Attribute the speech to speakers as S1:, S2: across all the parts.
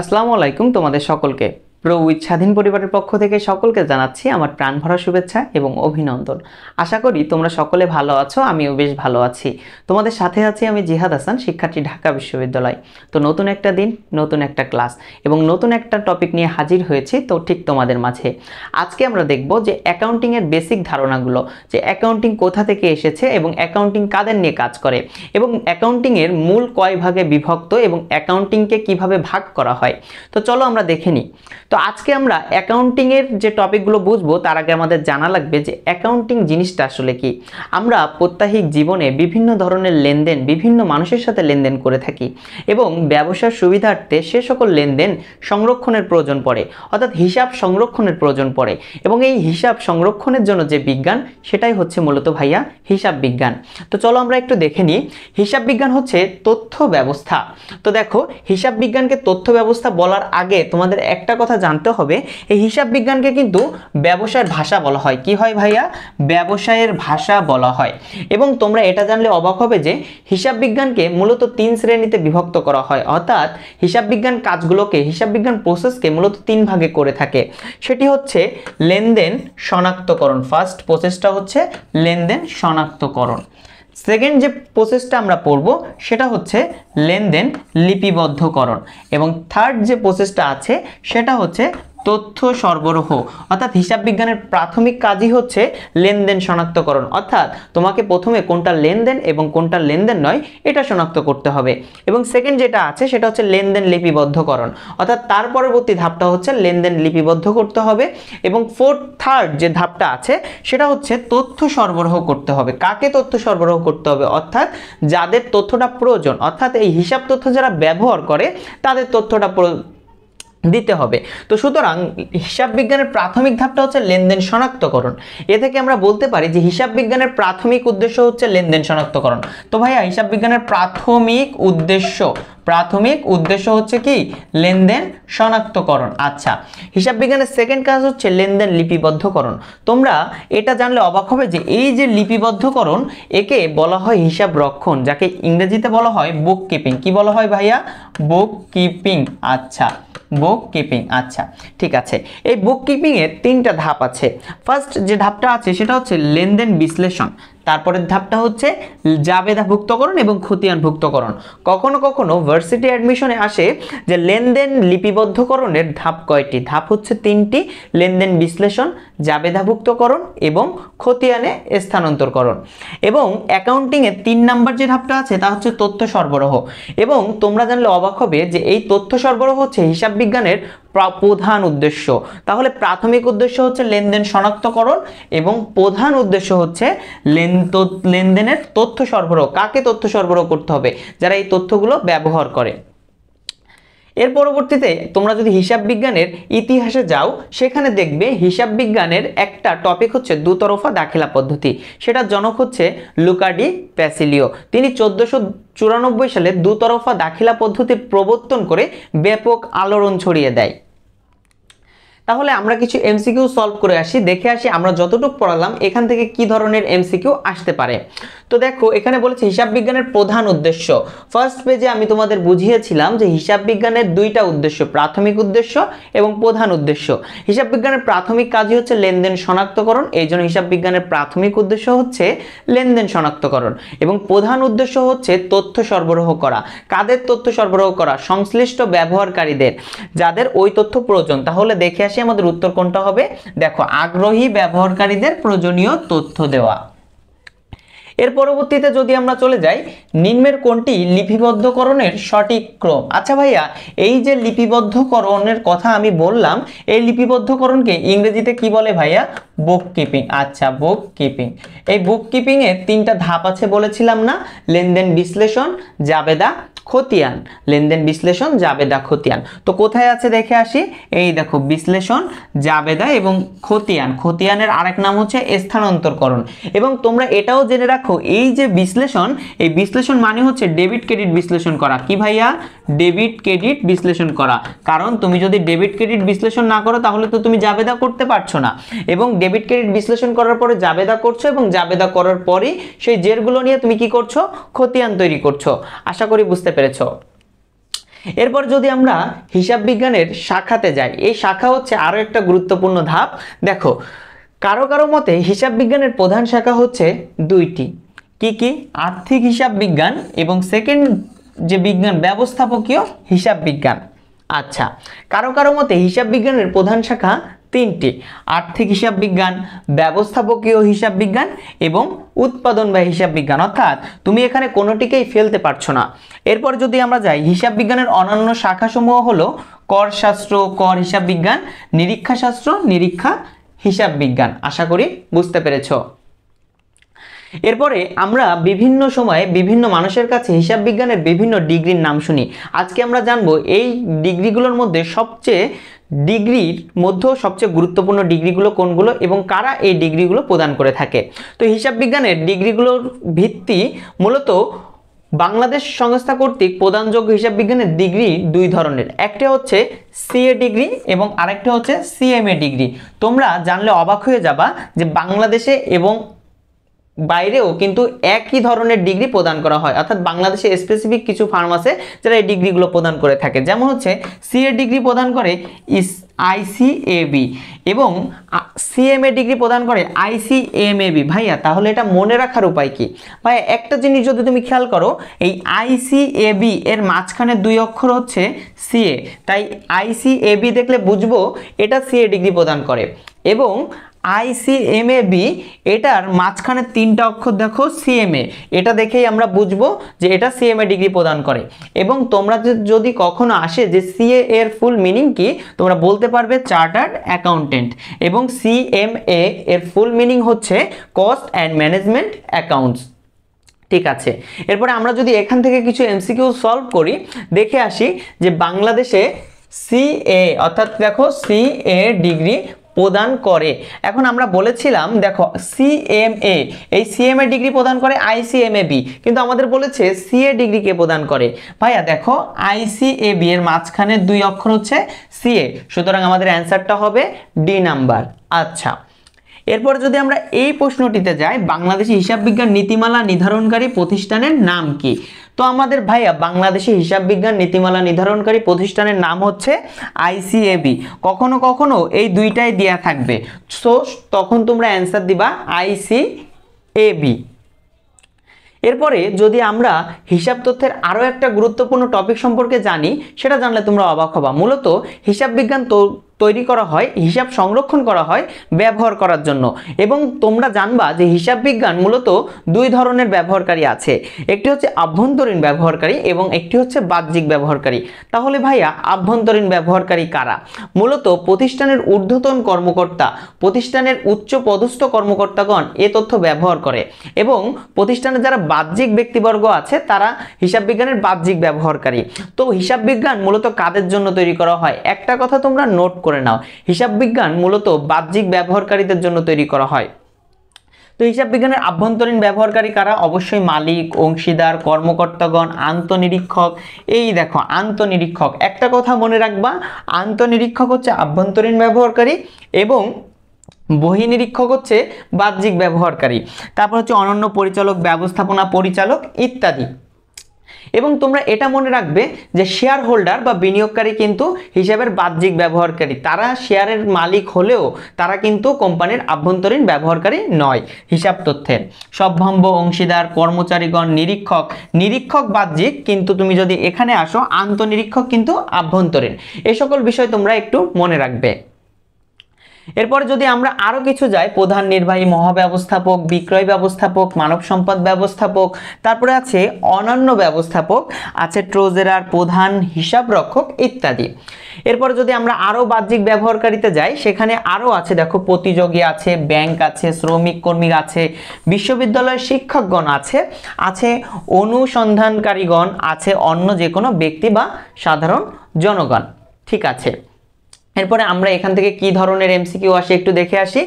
S1: আসসালামু আলাইকুম তোমাদের সকলকে প্রো স্বাধীন পরিবারের পক্ষ থেকে সকলকে জানাচ্ছি আমার প্রাণ ভরা শুভেচ্ছা এবং অভিনন্দন আশা করি তোমরা সকলে ভালো আছো আমিও বেশ ভালো আছি তোমাদের সাথে আছি আমি জিহাদ হাসান শিক্ষার্থী ঢাকা বিশ্ববিদ্যালয় তো নতুন একটা দিন নতুন একটা ক্লাস এবং নতুন একটা টপিক নিয়ে হাজির হয়েছি তো ঠিক তোমাদের মাঝে আজকে আমরা দেখব যে অ্যাকাউন্টিংয়ের বেসিক ধারণাগুলো যে অ্যাকাউন্টিং কোথা থেকে এসেছে এবং অ্যাকাউন্টিং কাদের নিয়ে কাজ করে এবং অ্যাকাউন্টিংয়ের মূল কয় ভাগে বিভক্ত এবং অ্যাকাউন্টিংকে কিভাবে ভাগ করা হয় তো চলো আমরা দেখে নিই তো তো আজকে আমরা অ্যাকাউন্টিংয়ের যে টপিকগুলো বুঝবো তার আগে আমাদের জানা লাগবে যে অ্যাকাউন্টিং জিনিসটা আসলে কি আমরা প্রত্যাহিক জীবনে বিভিন্ন ধরনের লেনদেন বিভিন্ন মানুষের সাথে লেনদেন করে থাকি এবং ব্যবসার সুবিধার্থে সে সকল লেনদেন সংরক্ষণের প্রয়োজন পড়ে অর্থাৎ হিসাব সংরক্ষণের প্রয়োজন পড়ে এবং এই হিসাব সংরক্ষণের জন্য যে বিজ্ঞান সেটাই হচ্ছে মূলত ভাইয়া হিসাব বিজ্ঞান তো চলো আমরা একটু দেখে নিই হিসাব বিজ্ঞান হচ্ছে তথ্য ব্যবস্থা তো দেখো হিসাব বিজ্ঞানকে তথ্য ব্যবস্থা বলার আগে তোমাদের একটা কথা কথা জানতে হবে এই হিসাব বিজ্ঞানকে কিন্তু ব্যবসায়ের ভাষা বলা হয় কি হয় ভাইয়া ব্যবসায়ের ভাষা বলা হয় এবং তোমরা এটা জানলে অবাক হবে যে হিসাব বিজ্ঞানকে মূলত তিন শ্রেণীতে বিভক্ত করা হয় অর্থাৎ হিসাব বিজ্ঞান কাজগুলোকে হিসাব বিজ্ঞান প্রসেসকে মূলত তিন ভাগে করে থাকে সেটি হচ্ছে লেনদেন শনাক্তকরণ ফার্স্ট প্রসেসটা হচ্ছে লেনদেন শনাক্তকরণ সেকেন্ড যে প্রসেসটা আমরা পড়ব সেটা হচ্ছে লেনদেন লিপিবদ্ধকরণ এবং থার্ড যে প্রসেসটা আছে সেটা হচ্ছে তথ্য সরবরাহ অর্থাৎ হিসাব বিজ্ঞানের প্রাথমিক কাজই হচ্ছে লেনদেন শনাক্তকরণ অর্থাৎ তোমাকে প্রথমে কোনটা লেনদেন এবং কোনটা লেনদেন নয় এটা শনাক্ত করতে হবে এবং সেকেন্ড যেটা আছে সেটা হচ্ছে লেনদেন লিপিবদ্ধকরণ অর্থাৎ তার পরবর্তী ধাপটা হচ্ছে লেনদেন লিপিবদ্ধ করতে হবে এবং ফোর্থ থার্ড যে ধাপটা আছে সেটা হচ্ছে তথ্য সরবরাহ করতে হবে কাকে তথ্য সরবরাহ করতে হবে অর্থাৎ যাদের তথ্যটা প্রয়োজন অর্থাৎ এই হিসাব তথ্য যারা ব্যবহার করে তাদের তথ্যটা দিতে হবে তো সুতরাং হিসাব বিজ্ঞানের প্রাথমিক ধাপটা হচ্ছে লেনদেন শনাক্তকরণ এ থেকে আমরা বলতে পারি যে হিসাব বিজ্ঞানের প্রাথমিক উদ্দেশ্য হচ্ছে লেনদেন শনাক্তকরণ তো ভাইয়া হিসাব বিজ্ঞানের প্রাথমিক উদ্দেশ্য প্রাথমিক উদ্দেশ্য হচ্ছে কি লেনদেন শনাক্তকরণ আচ্ছা হিসাব বিজ্ঞানের সেকেন্ড কাজ হচ্ছে লেনদেন লিপিবদ্ধকরণ তোমরা এটা জানলে অবাক হবে যে এই যে লিপিবদ্ধকরণ একে বলা হয় হিসাব রক্ষণ যাকে ইংরেজিতে বলা হয় বুক কিপিং কি বলা হয় ভাইয়া বুক কিপিং আচ্ছা বুক কিপিং আচ্ছা ঠিক আছে এই বুক কিপিংয়ের তিনটা ধাপ আছে ফার্স্ট যে ধাপটা আছে সেটা হচ্ছে লেনদেন বিশ্লেষণ তারপরের ধাপটা হচ্ছে জাবেদাভুক্তকরণ এবং খতিয়ানভুক্তকরণ কখনো কখনো ভার্সিটি অ্যাডমিশনে আসে যে লেনদেন লিপিবদ্ধকরণের ধাপ কয়টি ধাপ হচ্ছে তিনটি লেনদেন বিশ্লেষণ জাবেদাভুক্তকরণ এবং খতিয়ানে স্থানান্তরকরণ এবং অ্যাকাউন্টিংয়ে তিন নাম্বার যে ধাপটা আছে তা হচ্ছে তথ্য সরবরাহ এবং তোমরা জানলে অবাক হবে যে এই তথ্য সরবরাহ হচ্ছে হিসাব বিজ্ঞানের প্রধান উদ্দেশ্য তাহলে প্রাথমিক উদ্দেশ্য হচ্ছে লেনদেন শনাক্তকরণ এবং প্রধান উদ্দেশ্য হচ্ছে লেনদেনের তথ্য সরবরাহ কাকে তথ্য সরবরাহ করতে হবে যারা এই তথ্যগুলো ব্যবহার করে এর পরবর্তীতে তোমরা যদি হিসাব বিজ্ঞানের ইতিহাসে যাও সেখানে দেখবে হিসাব বিজ্ঞানের একটা টপিক হচ্ছে দুতরফা দাখিলা পদ্ধতি সেটা জনক হচ্ছে লুকাডি প্যাসিলিও তিনি চোদ্দশো চুরানব্বই সালে দুতরফা দাখিলা পদ্ধতির প্রবর্তন করে ব্যাপক আলোড়ন ছড়িয়ে দেয় তাহলে আমরা কিছু এমসিকিউ সলভ করে আসি দেখে আসি আমরা যতটুকু পড়ালাম এখান থেকে কি ধরনের এমসিকিউ আসতে পারে তো দেখো এখানে বলেছে হিসাব বিজ্ঞানের প্রধান উদ্দেশ্য ফার্স্ট পেজে আমি তোমাদের বুঝিয়েছিলাম যে হিসাব বিজ্ঞানের দুইটা উদ্দেশ্য প্রাথমিক উদ্দেশ্য এবং প্রধান উদ্দেশ্য হিসাব বিজ্ঞানের প্রাথমিক কাজই হচ্ছে লেনদেন শনাক্তকরণ এই জন্য হিসাব বিজ্ঞানের প্রাথমিক উদ্দেশ্য হচ্ছে লেনদেন শনাক্তকরণ এবং প্রধান উদ্দেশ্য হচ্ছে তথ্য সরবরাহ করা কাদের তথ্য সরবরাহ করা সংশ্লিষ্ট ব্যবহারকারীদের যাদের ওই তথ্য প্রয়োজন তাহলে দেখে আসি আমাদের উত্তর কোনটা হবে দেখো আগ্রহী ব্যবহারকারীদের প্রয়োজনীয় তথ্য দেওয়া এর পরবর্তীতে যদি আমরা চলে যাই নিম্নের কোনটি লিপিবদ্ধকরণের সঠিক ক্রম আচ্ছা ভাইয়া এই যে লিপিবদ্ধকরণের কথা আমি বললাম এই লিপিবদ্ধকরণকে ইংরেজিতে কি বলে ভাইয়া বুক কিপিং আচ্ছা বুক কিপিং এই বুক কিপিংয়ের তিনটা ধাপ আছে বলেছিলাম না লেনদেন বিশ্লেষণ জাবেদা খতিয়ান লেনদেন বিশ্লেষণ জাবেদা খতিয়ান তো কোথায় আছে দেখে আসি এই দেখো বিশ্লেষণ জাবেদা এবং খতিয়ান খতিয়ানের আরেক নাম হচ্ছে স্থানান্তরকরণ এবং তোমরা এটাও জেনে রাখো এই যে বিশ্লেষণ এই বিশ্লেষণ মানে হচ্ছে ডেবিট ক্রেডিট বিশ্লেষণ করা কি ভাইয়া ডেবিট ক্রেডিট বিশ্লেষণ করা কারণ তুমি যদি ডেবিট ক্রেডিট বিশ্লেষণ না করো তাহলে তো তুমি জাবেদা করতে পারছো না এবং ডেবিট ক্রেডিট বিশ্লেষণ করার পরে জাবেদা করছো এবং জাবেদা করার পরই সেই জেরগুলো নিয়ে তুমি কি করছো খতিয়ান তৈরি করছো আশা করি বুঝতে পেরেছো এরপর যদি আমরা হিসাব বিজ্ঞানের শাখাতে যাই এই শাখা হচ্ছে আরও একটা গুরুত্বপূর্ণ ধাপ দেখো কারো কারো মতে হিসাব বিজ্ঞানের প্রধান শাখা হচ্ছে দুইটি কি কি আর্থিক হিসাব বিজ্ঞান এবং সেকেন্ড যে বিজ্ঞান ব্যবস্থাপকীয় হিসাব বিজ্ঞান আচ্ছা কারো কারো মতে হিসাব বিজ্ঞানের প্রধান শাখা তিনটি আর্থিক হিসাব বিজ্ঞান ব্যবস্থাপকীয় হিসাব বিজ্ঞান এবং উৎপাদন বা হিসাব বিজ্ঞান অর্থাৎ তুমি এখানে কোনোটিকেই ফেলতে পারছো না এরপর যদি আমরা যাই হিসাব বিজ্ঞানের অন্যান্য শাখাসমূহ হলো করশাস্ত্র কর হিসাব বিজ্ঞান নিরীক্ষাশাস্ত্র নিরীক্ষা হিসাব বিজ্ঞান আশা করি বুঝতে পেরেছো এরপরে আমরা বিভিন্ন সময়ে বিভিন্ন মানুষের কাছে হিসাব বিজ্ঞানের বিভিন্ন ডিগ্রির নাম শুনি আজকে আমরা জানবো এই ডিগ্রিগুলোর মধ্যে সবচেয়ে ডিগ্রির মধ্যেও সবচেয়ে গুরুত্বপূর্ণ ডিগ্রিগুলো কোনগুলো এবং কারা এই ডিগ্রিগুলো প্রদান করে থাকে তো হিসাব বিজ্ঞানের ডিগ্রিগুলোর ভিত্তি মূলত বাংলাদেশ সংস্থা কর্তৃক প্রদানযোগ্য হিসাব বিজ্ঞানের ডিগ্রি দুই ধরনের একটা হচ্ছে সিএ ডিগ্রি এবং আরেকটা হচ্ছে সিএমএ ডিগ্রি তোমরা জানলে অবাক হয়ে যাবা যে বাংলাদেশে এবং বাইরেও কিন্তু একই ধরনের ডিগ্রি প্রদান করা হয় অর্থাৎ বাংলাদেশে স্পেসিফিক কিছু ফার্ম আছে যারা এই ডিগ্রিগুলো প্রদান করে থাকে যেমন হচ্ছে সিএ ডিগ্রি প্রদান করে ইস আইসিএবি এবং সিএমএ ডিগ্রি প্রদান করে আইসিএমএবি ভাইয়া তাহলে এটা মনে রাখার উপায় কি ভাইয়া একটা জিনিস যদি তুমি খেয়াল করো এই আইসিএবি এর মাঝখানে দুই অক্ষর হচ্ছে সিএ তাই আইসিএবি দেখলে বুঝবো এটা সিএ ডিগ্রি প্রদান করে এবং আইসিএমএ বি এটার মাঝখানে তিনটা অক্ষর দেখো সিএমএ এটা দেখেই আমরা বুঝবো যে এটা সিএমএ ডিগ্রি প্রদান করে এবং তোমরা যদি কখনো আসে যে সিএ এর ফুল মিনিং কি তোমরা বলতে পারবে চার্টার্ড অ্যাকাউন্টেন্ট এবং সিএমএ এর ফুল মিনিং হচ্ছে কস্ট অ্যান্ড ম্যানেজমেন্ট অ্যাকাউন্টস ঠিক আছে এরপরে আমরা যদি এখান থেকে কিছু এমসিকিউ সলভ করি দেখে আসি যে বাংলাদেশে সিএ অর্থাৎ দেখো সিএ ডিগ্রি প্রদান করে এখন আমরা বলেছিলাম দেখো সিএমএ এই সিএমএ ডিগ্রি প্রদান করে আইসিএমএ বি কিন্তু আমাদের বলেছে সিএ ডিগ্রিকে প্রদান করে ভাইয়া দেখো আইসিএ বি এর মাঝখানের দুই অক্ষর হচ্ছে সিএ সুতরাং আমাদের অ্যান্সারটা হবে ডি নাম্বার আচ্ছা এরপর যদি আমরা এই প্রশ্নটিতে যাই বাংলাদেশি হিসাব বিজ্ঞান নীতিমালা নির্ধারণকারী প্রতিষ্ঠানের নাম কি তো আমাদের ভাইয়া বাংলাদেশে হিসাব বিজ্ঞান নীতিমালা নির্ধারণকারী প্রতিষ্ঠানের নাম হচ্ছে আইসিএবি কখনো কখনো এই দুইটাই দেয়া থাকবে সো তখন তোমরা অ্যান্সার দিবা আইসি এবি এরপরে যদি আমরা হিসাব তথ্যের আরও একটা গুরুত্বপূর্ণ টপিক সম্পর্কে জানি সেটা জানলে তোমরা অবাক হবা মূলত হিসাব বিজ্ঞান তৈরি করা হয় হিসাব সংরক্ষণ করা হয় ব্যবহার করার জন্য এবং তোমরা জানবা যে হিসাব বিজ্ঞান মূলত দুই ধরনের ব্যবহারকারী আছে একটি হচ্ছে আভ্যন্তরীণ ব্যবহারকারী এবং একটি হচ্ছে বাহ্যিক ব্যবহারকারী তাহলে ভাইয়া আভ্যন্তরীণ ব্যবহারকারী কারা মূলত প্রতিষ্ঠানের ঊর্ধ্বতন কর্মকর্তা প্রতিষ্ঠানের উচ্চ পদস্থ কর্মকর্তাগণ এ তথ্য ব্যবহার করে এবং প্রতিষ্ঠানে যারা বাহ্যিক ব্যক্তিবর্গ আছে তারা হিসাব বিজ্ঞানের বাহ্যিক ব্যবহারকারী তো হিসাব বিজ্ঞান মূলত কাদের জন্য তৈরি করা হয় একটা কথা তোমরা নোট করে নাও হিসাব বিজ্ঞান মূলত বাহ্যিক ব্যবহারকারীদের জন্য তৈরি করা হয় তো হিসাব বিজ্ঞানের আভ্যন্তরীণ ব্যবহারকারী কারা অবশ্যই মালিক অংশীদার কর্মকর্তাগণ আন্তনিরীক্ষক এই দেখো আন্তনিরীক্ষক একটা কথা মনে রাখবা আন্তনিরীক্ষক হচ্ছে আভ্যন্তরীণ ব্যবহারকারী এবং বহিনিরীক্ষক হচ্ছে বাহ্যিক ব্যবহারকারী তারপর হচ্ছে অনন্য পরিচালক ব্যবস্থাপনা পরিচালক ইত্যাদি এবং তোমরা এটা মনে রাখবে যে শেয়ার হোল্ডার বা বিনিয়োগকারী কিন্তু হিসাবের বাহ্যিক ব্যবহারকারী তারা শেয়ারের মালিক হলেও তারা কিন্তু কোম্পানির আভ্যন্তরীণ ব্যবহারকারী নয় হিসাব তথ্যের সম্ভাব্য অংশীদার কর্মচারীগণ নিরীক্ষক নিরীক্ষক বাহ্যিক কিন্তু তুমি যদি এখানে আসো আন্তনিরীক্ষক কিন্তু আভ্যন্তরীণ এ সকল বিষয় তোমরা একটু মনে রাখবে এরপর যদি আমরা আরও কিছু যাই প্রধান নির্বাহী মহাব্যবস্থাপক বিক্রয় ব্যবস্থাপক মানব সম্পদ ব্যবস্থাপক তারপরে আছে অনন্য ব্যবস্থাপক আছে ট্রোজেরার প্রধান হিসাব রক্ষক ইত্যাদি এরপর যদি আমরা আরও বাহ্যিক ব্যবহারকারীতে যাই সেখানে আরও আছে দেখো প্রতিযোগী আছে ব্যাংক আছে শ্রমিক কর্মী আছে বিশ্ববিদ্যালয়ের শিক্ষকগণ আছে আছে অনুসন্ধানকারীগণ আছে অন্য যে কোনো ব্যক্তি বা সাধারণ জনগণ ঠিক আছে এরপরে আমরা এখান থেকে কি ধরনের এমসিকিউ আসে একটু দেখে আসি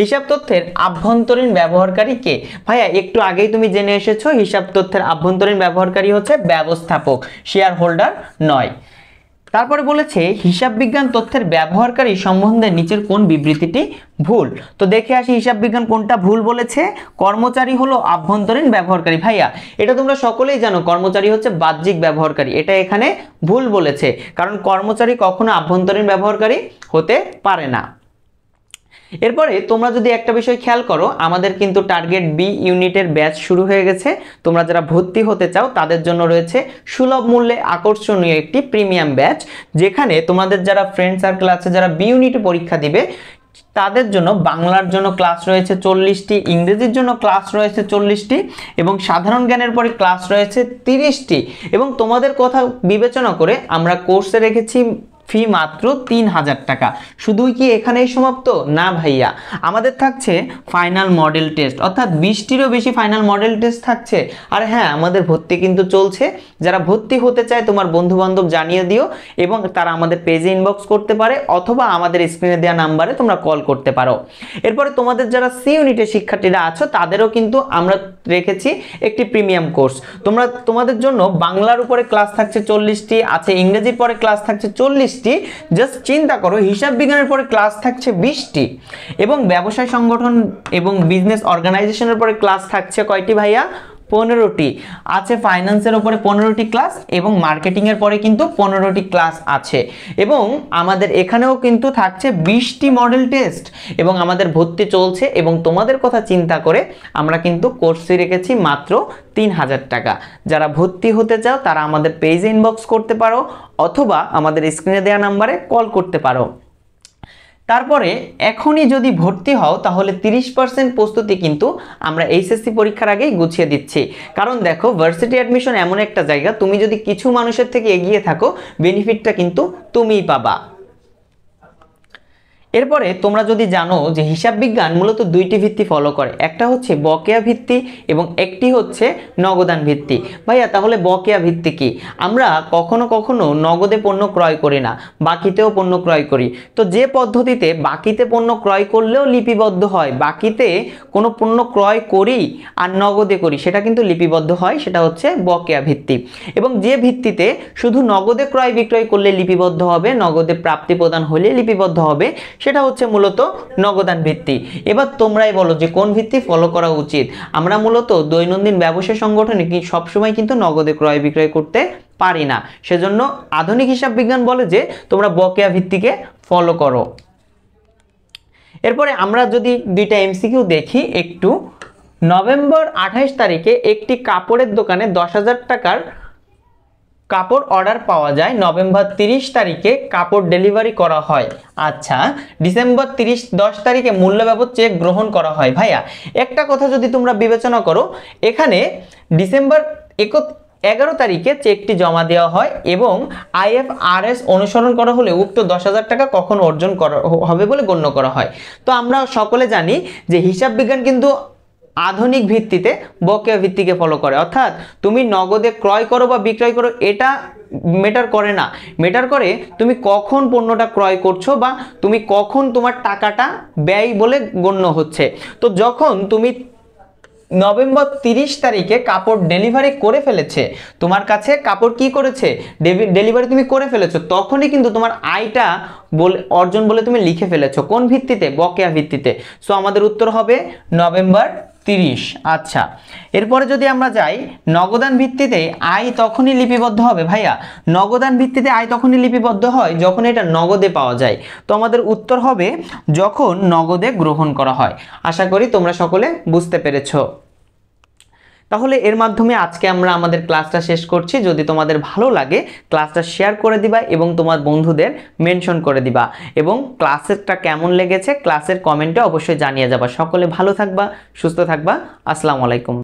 S1: হিসাব তথ্যের আভ্যন্তরীণ ব্যবহারকারী কে ভাইয়া একটু আগেই তুমি জেনে এসেছো হিসাব তথ্যের আভ্যন্তরীণ ব্যবহারকারী হচ্ছে ব্যবস্থাপক শেয়ার হোল্ডার নয় তারপরে বলেছে হিসাব বিজ্ঞান তথ্যের ব্যবহারকারী সম্বন্ধে নিচের কোন বিবৃতিটি ভুল তো দেখে আসি হিসাব বিজ্ঞান কোনটা ভুল বলেছে কর্মচারী হলো আভ্যন্তরীণ ব্যবহারকারী ভাইয়া এটা তোমরা সকলেই জানো কর্মচারী হচ্ছে বাহ্যিক ব্যবহারকারী এটা এখানে ভুল বলেছে কারণ কর্মচারী কখনো আভ্যন্তরীণ ব্যবহারকারী হতে পারে না এরপরে তোমরা যদি একটা বিষয় খেয়াল করো আমাদের কিন্তু টার্গেট বি ইউনিটের ব্যাচ শুরু হয়ে গেছে তোমরা যারা ভর্তি হতে চাও তাদের জন্য রয়েছে সুলভ মূল্যে আকর্ষণীয় একটি প্রিমিয়াম ব্যাচ যেখানে তোমাদের যারা ফ্রেন্ড সার্কেল আছে যারা বি ইউনিটে পরীক্ষা দিবে তাদের জন্য বাংলার জন্য ক্লাস রয়েছে চল্লিশটি ইংরেজির জন্য ক্লাস রয়েছে চল্লিশটি এবং সাধারণ জ্ঞানের পরে ক্লাস রয়েছে তিরিশটি এবং তোমাদের কথা বিবেচনা করে আমরা কোর্সে রেখেছি ফি মাত্র তিন হাজার টাকা শুধুই কি এখানেই সমাপ্ত না ভাইয়া আমাদের থাকছে ফাইনাল মডেল টেস্ট অর্থাৎ বিশটিরও বেশি ফাইনাল মডেল টেস্ট থাকছে আর হ্যাঁ আমাদের ভর্তি কিন্তু চলছে যারা ভর্তি হতে চায় তোমার বন্ধুবান্ধব জানিয়ে দিও এবং তারা আমাদের পেজে ইনবক্স করতে পারে অথবা আমাদের স্ক্রিনে দেওয়া নাম্বারে তোমরা কল করতে পারো এরপরে তোমাদের যারা সি ইউনিটের শিক্ষার্থীরা আছো তাদেরও কিন্তু আমরা রেখেছি একটি প্রিমিয়াম কোর্স তোমরা তোমাদের জন্য বাংলার উপরে ক্লাস থাকছে চল্লিশটি আছে ইংরেজির পরে ক্লাস থাকছে চল্লিশ তিরিশটি জাস্ট চিন্তা করো হিসাব বিজ্ঞানের পরে ক্লাস থাকছে বিশটি এবং ব্যবসায় সংগঠন এবং বিজনেস অর্গানাইজেশনের পরে ক্লাস থাকছে কয়টি ভাইয়া পনেরোটি আছে ফাইন্যান্সের ওপরে পনেরোটি ক্লাস এবং মার্কেটিংয়ের পরে কিন্তু পনেরোটি ক্লাস আছে এবং আমাদের এখানেও কিন্তু থাকছে বিশটি মডেল টেস্ট এবং আমাদের ভর্তি চলছে এবং তোমাদের কথা চিন্তা করে আমরা কিন্তু কোর্স রেখেছি মাত্র তিন হাজার টাকা যারা ভর্তি হতে চাও তারা আমাদের পেজে ইনবক্স করতে পারো অথবা আমাদের স্ক্রিনে দেওয়া নাম্বারে কল করতে পারো তারপরে এখনই যদি ভর্তি হও তাহলে 30 পার্সেন্ট প্রস্তুতি কিন্তু আমরা এইচএসসি পরীক্ষার আগেই গুছিয়ে দিচ্ছি কারণ দেখো ভার্সিটি অ্যাডমিশন এমন একটা জায়গা তুমি যদি কিছু মানুষের থেকে এগিয়ে থাকো বেনিফিটটা কিন্তু তুমিই পাবা এরপরে তোমরা যদি জানো যে হিসাব বিজ্ঞান মূলত দুইটি ভিত্তি ফলো করে একটা হচ্ছে বকেয়া ভিত্তি এবং একটি হচ্ছে নগদান ভিত্তি ভাইয়া তাহলে বকেয়া ভিত্তি কি আমরা কখনো কখনো নগদে পণ্য ক্রয় করি না বাকিতেও পণ্য ক্রয় করি তো যে পদ্ধতিতে বাকিতে পণ্য ক্রয় করলেও লিপিবদ্ধ হয় বাকিতে কোনো পণ্য ক্রয় করি আর নগদে করি সেটা কিন্তু লিপিবদ্ধ হয় সেটা হচ্ছে বকেয়া ভিত্তি এবং যে ভিত্তিতে শুধু নগদে ক্রয় বিক্রয় করলে লিপিবদ্ধ হবে নগদে প্রাপ্তি প্রদান হলে লিপিবদ্ধ হবে সেটা হচ্ছে মূলত নগদান ভিত্তি এবার তোমরাই বলো যে কোন ভিত্তি ফলো করা উচিত আমরা মূলত দৈনন্দিন ব্যবসা সংগঠনে কি সবসময় কিন্তু নগদে ক্রয় বিক্রয় করতে পারি না সেজন্য আধুনিক হিসাব বিজ্ঞান বলে যে তোমরা বকেয়া ভিত্তিকে ফলো করো এরপরে আমরা যদি দুইটা এমসিকিউ দেখি একটু নভেম্বর আঠাইশ তারিখে একটি কাপড়ের দোকানে দশ হাজার টাকার কাপড় অর্ডার পাওয়া যায় নভেম্বর তিরিশ তারিখে কাপড় ডেলিভারি করা হয় আচ্ছা ডিসেম্বর তিরিশ দশ তারিখে মূল্য ব্যবহার চেক গ্রহণ করা হয় ভাইয়া একটা কথা যদি তোমরা বিবেচনা করো এখানে ডিসেম্বর এক এগারো তারিখে চেকটি জমা দেওয়া হয় এবং আইএফআরএস অনুসরণ করা হলে উক্ত দশ হাজার টাকা কখন অর্জন করা হবে বলে গণ্য করা হয় তো আমরা সকলে জানি যে হিসাব বিজ্ঞান কিন্তু আধুনিক ভিত্তিতে বকেয়া ভিত্তিকে ফলো করে অর্থাৎ তুমি নগদে ক্রয় করো বা বিক্রয় করো এটা মেটার করে না মেটার করে তুমি কখন পণ্যটা ক্রয় করছো বা তুমি কখন তোমার টাকাটা ব্যয় বলে গণ্য হচ্ছে তো যখন তুমি নভেম্বর তিরিশ তারিখে কাপড় ডেলিভারি করে ফেলেছে তোমার কাছে কাপড় কি করেছে ডেলিভারি তুমি করে ফেলেছো তখনই কিন্তু তোমার আয়টা বলে অর্জন বলে তুমি লিখে ফেলেছো কোন ভিত্তিতে বকেয়া ভিত্তিতে সো আমাদের উত্তর হবে নভেম্বর তিরিশ আচ্ছা এরপরে যদি আমরা যাই নগদান ভিত্তিতে আয় তখনই লিপিবদ্ধ হবে ভাইয়া নগদান ভিত্তিতে আয় তখনই লিপিবদ্ধ হয় যখন এটা নগদে পাওয়া যায় তো আমাদের উত্তর হবে যখন নগদে গ্রহণ করা হয় আশা করি তোমরা সকলে বুঝতে পেরেছো তাহলে এর মাধ্যমে আজকে আমরা আমাদের ক্লাসটা শেষ করছি যদি তোমাদের ভালো লাগে ক্লাসটা শেয়ার করে দিবা এবং তোমার বন্ধুদের মেনশন করে দিবা এবং ক্লাসেরটা কেমন লেগেছে ক্লাসের কমেন্টে অবশ্যই জানিয়ে যাবা সকলে ভালো থাকবা সুস্থ থাকবা আসসালামু আলাইকুম